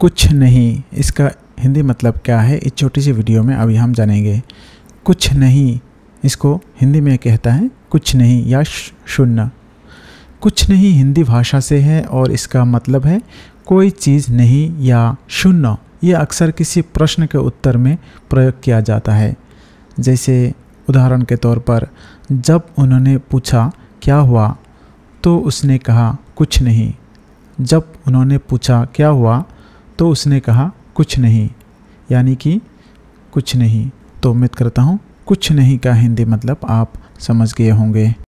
कुछ नहीं इसका हिंदी मतलब क्या है इस छोटी सी वीडियो में अभी हम जानेंगे कुछ नहीं इसको हिंदी में कहता है कुछ नहीं या शून्य कुछ नहीं हिंदी भाषा से है और इसका मतलब है कोई चीज़ नहीं या शून्य यह अक्सर किसी प्रश्न के उत्तर में प्रयोग किया जाता है जैसे उदाहरण के तौर पर जब उन्होंने पूछा क्या हुआ तो उसने कहा कुछ नहीं जब उन्होंने पूछा क्या हुआ तो उसने कहा कुछ नहीं यानी कि कुछ नहीं तो उम्मीद करता हूँ कुछ नहीं का हिंदी मतलब आप समझ गए होंगे